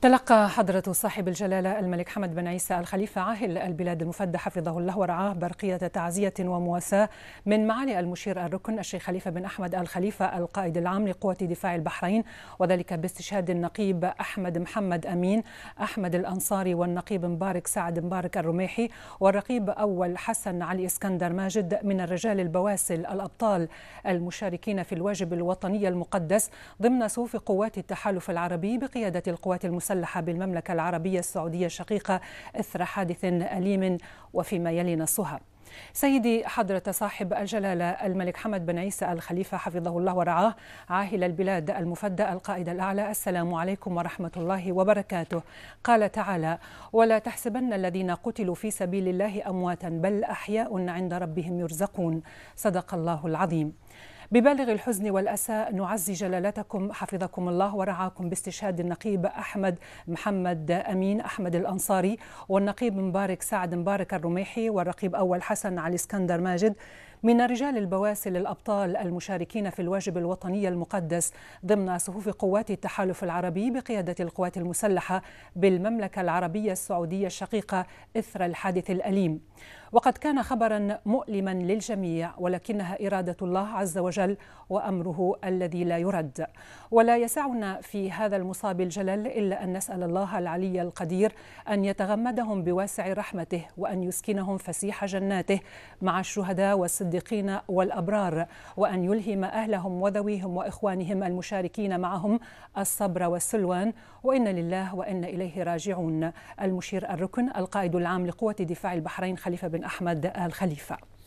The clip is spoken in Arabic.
تلقى حضرة صاحب الجلالة الملك حمد بن عيسى الخليفة عاهل البلاد المفدى حفظه الله ورعاه برقية تعزية ومواساة من معالي المشير الركن الشيخ خليفة بن أحمد الخليفة القائد العام لقوة دفاع البحرين وذلك باستشهاد النقيب أحمد محمد أمين أحمد الأنصاري والنقيب مبارك سعد مبارك الرميحي والرقيب أول حسن علي إسكندر ماجد من الرجال البواسل الأبطال المشاركين في الواجب الوطني المقدس ضمن صفوف قوات التحالف العربي بقيادة القوات المسلحة المسلحة بالمملكة العربية السعودية الشقيقة إثر حادث أليم وفيما يلي نصها سيدي حضرة صاحب الجلالة الملك حمد بن عيسى الخليفة حفظه الله ورعاه عاهل البلاد المفدى القائد الأعلى السلام عليكم ورحمة الله وبركاته قال تعالى ولا تحسبن الذين قتلوا في سبيل الله أمواتا بل أحياء عند ربهم يرزقون صدق الله العظيم ببالغ الحزن والأسى نعزي جلالتكم حفظكم الله ورعاكم باستشهاد النقيب أحمد محمد أمين أحمد الأنصاري والنقيب مبارك سعد مبارك الرميحي والرقيب أول حسن علي اسكندر ماجد من رجال البواسل الأبطال المشاركين في الواجب الوطني المقدس ضمن صفوف قوات التحالف العربي بقيادة القوات المسلحة بالمملكة العربية السعودية الشقيقة إثر الحادث الأليم وقد كان خبرا مؤلما للجميع ولكنها إرادة الله عز وجل يؤجل وامره الذي لا يرد ولا يسعنا في هذا المصاب الجلل الا ان نسال الله العلي القدير ان يتغمدهم بواسع رحمته وان يسكنهم فسيح جناته مع الشهداء والصديقين والابرار وان يلهم اهلهم وذويهم واخوانهم المشاركين معهم الصبر والسلوان وان لله وان اليه راجعون المشير الركن القائد العام لقوه دفاع البحرين خليفه بن احمد ال خليفه